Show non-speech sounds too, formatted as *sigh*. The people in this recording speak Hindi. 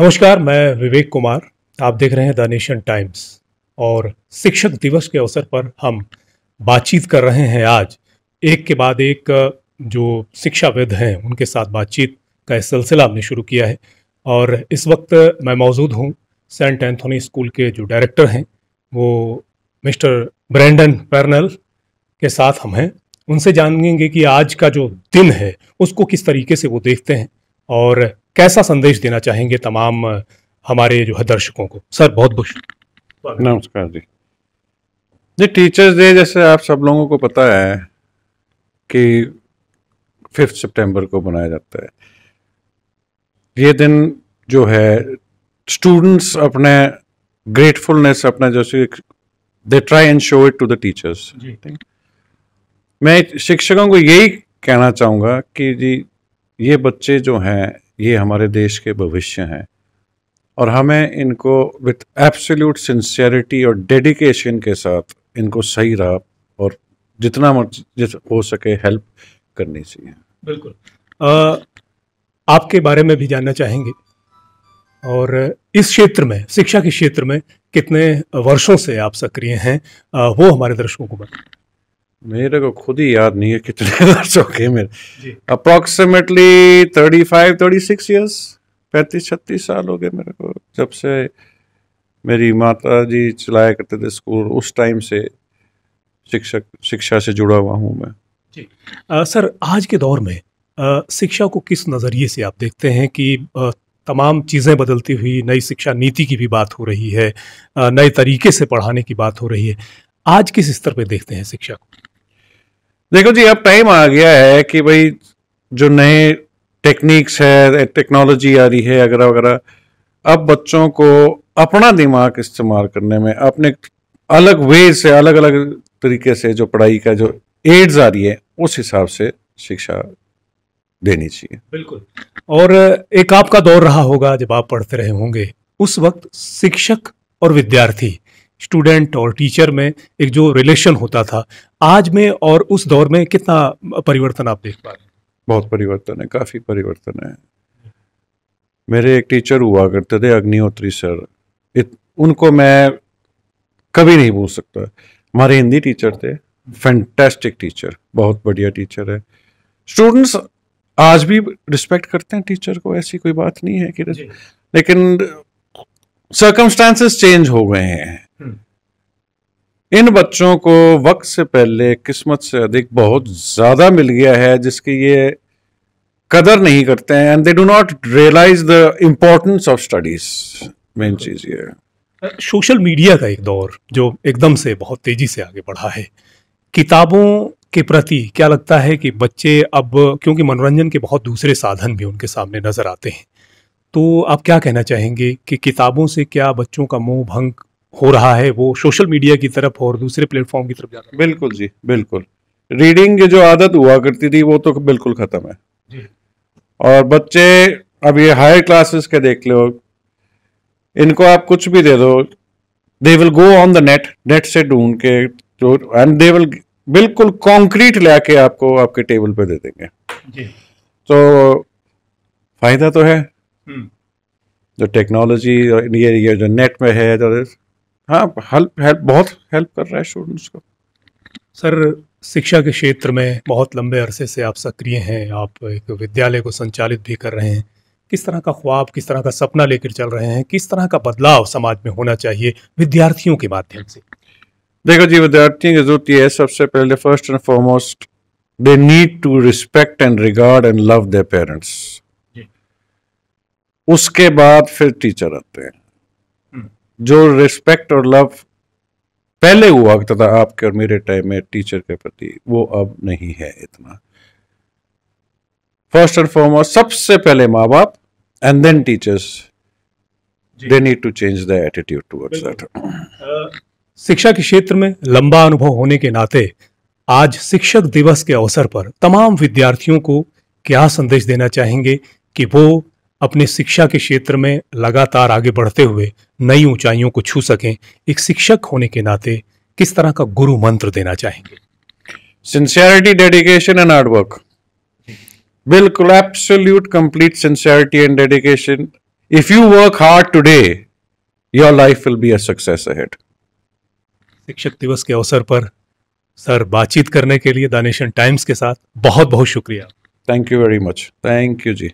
नमस्कार मैं विवेक कुमार आप देख रहे हैं द नेशन टाइम्स और शिक्षक दिवस के अवसर पर हम बातचीत कर रहे हैं आज एक के बाद एक जो शिक्षाविद हैं उनके साथ बातचीत का सिलसिला हमने शुरू किया है और इस वक्त मैं मौजूद हूँ सेंट एंथोनी स्कूल के जो डायरेक्टर हैं वो मिस्टर ब्रैंडन पैरनल के साथ हम हैं उनसे जानेंगे कि आज का जो दिन है उसको किस तरीके से वो देखते हैं और कैसा संदेश देना चाहेंगे तमाम हमारे जो है दर्शकों को सर बहुत बहुत नमस्कार जी जी टीचर्स डे जैसे आप सब लोगों को पता है कि फिफ्थ सितंबर को मनाया जाता है ये दिन जो है स्टूडेंट्स अपने ग्रेटफुलनेस अपना जैसे they try and show it to the teachers मैं शिक्षकों को यही कहना चाहूँगा कि जी ये बच्चे जो हैं ये हमारे देश के भविष्य हैं और हमें इनको विथ एब्सोल्यूट सिंसियरिटी और डेडिकेशन के साथ इनको सही राह और जितना जित हो सके हेल्प करनी चाहिए बिल्कुल आ, आपके बारे में भी जानना चाहेंगे और इस क्षेत्र में शिक्षा के क्षेत्र में कितने वर्षों से आप सक्रिय हैं आ, वो हमारे दर्शकों को बताएं मेरे को खुद ही याद नहीं है कितने *laughs* वर्ष हो गए मेरे approximately thirty five thirty six years पैंतीस छत्तीस साल हो गए मेरे को जब से मेरी माता जी चलाया करते थे स्कूल उस टाइम से शिक्षक शिक्षा से जुड़ा हुआ हूँ मैं जी आ, सर आज के दौर में शिक्षा को किस नज़रिए से आप देखते हैं कि आ, तमाम चीज़ें बदलती हुई नई शिक्षा नीति की भी बात हो रही है नए तरीके से पढ़ाने की बात हो रही है आज किस स्तर पे देखते हैं शिक्षा को देखो जी अब टाइम आ गया है कि भाई जो नए टेक्निक्स है टेक्नोलॉजी आ रही है वगैरह वगैरह अब बच्चों को अपना दिमाग इस्तेमाल करने में अपने अलग वे से अलग अलग तरीके से जो पढ़ाई का जो एड्स आ रही है उस हिसाब से शिक्षा देनी चाहिए बिल्कुल और एक आपका दौर रहा होगा जब आप पढ़ते रहे होंगे उस वक्त शिक्षक और विद्यार्थी स्टूडेंट और टीचर में एक जो रिलेशन होता था आज में और उस दौर में कितना परिवर्तन आप देख पा रहे हैं बहुत परिवर्तन है काफ़ी परिवर्तन है मेरे एक टीचर हुआ करते थे अग्निहोत्री सर इत, उनको मैं कभी नहीं भूल सकता हमारे हिंदी टीचर थे फैंटेस्टिक टीचर बहुत बढ़िया टीचर है स्टूडेंट्स आज भी रिस्पेक्ट करते हैं टीचर को ऐसी कोई बात नहीं है कि लेकिन सर्कमस्टांसेस चेंज हो गए हैं इन बच्चों को वक्त से पहले किस्मत से अधिक बहुत ज़्यादा मिल गया है जिसकी ये कदर नहीं करते हैं and they do not realise the importance of studies main चीज़ ये सोशल मीडिया का एक दौर जो एकदम से बहुत तेज़ी से आगे बढ़ा है किताबों के प्रति क्या लगता है कि बच्चे अब क्योंकि मनोरंजन के बहुत दूसरे साधन भी उनके सामने नज़र आते हैं तो आप क्या कहना चाहेंगे कि किताबों से क्या बच्चों का मोह भंग हो रहा है वो सोशल मीडिया की तरफ और दूसरे प्लेटफॉर्म की तरफ जा रहा है बिल्कुल जी बिल्कुल रीडिंग की जो आदत हुआ करती थी वो तो बिल्कुल ख़त्म है और बच्चे अब ये हायर क्लासेस के देख लो इनको आप कुछ भी दे दो they will go on the net net से ढूंढ के जो एंड दे विल बिल्कुल कॉन्क्रीट ले आके आपको आपके टेबल पे दे देंगे जी। तो फायदा तो है हम्म। जो टेक्नोलॉजी और ये ये जो नेट में है जो तो हाँ हेल्प हेल्प बहुत हेल्प कर रहा है स्टूडेंट्स को सर शिक्षा के क्षेत्र में बहुत लंबे अरसे से आप सक्रिय हैं आप एक विद्यालय को संचालित भी कर रहे हैं किस तरह का ख्वाब किस तरह का सपना लेकर चल रहे हैं किस तरह का बदलाव समाज में होना चाहिए विद्यार्थियों के माध्यम से देखो जी विद्यार्थियों की जरूरत यह है सबसे पहले first and foremost they need to respect and regard and love their parents उसके बाद फिर टीचर आते हैं जो रिस्पेक्ट और लव पहले हुआ करता था आपके और मेरे टाइम में टीचर के प्रति वो अब नहीं है इतना फर्स्ट एंड फॉरमोस्ट सबसे पहले माँ बाप and then teachers they need to change the attitude towards that शिक्षा के क्षेत्र में लंबा अनुभव होने के नाते आज शिक्षक दिवस के अवसर पर तमाम विद्यार्थियों को क्या संदेश देना चाहेंगे कि वो अपने शिक्षा के क्षेत्र में लगातार आगे बढ़ते हुए नई ऊंचाइयों को छू सकें एक शिक्षक होने के नाते किस तरह का गुरु मंत्र देना चाहेंगे सिंसियरिटी डेडिकेशन एंड हार्डवर्क बिल्कुल absolute complete sincerity and dedication if you work hard today your life will be a success ahead शिक्षक दिवस के अवसर पर सर बातचीत करने के लिए दानेशन टाइम्स के साथ बहुत बहुत शुक्रिया thank you very much thank you ji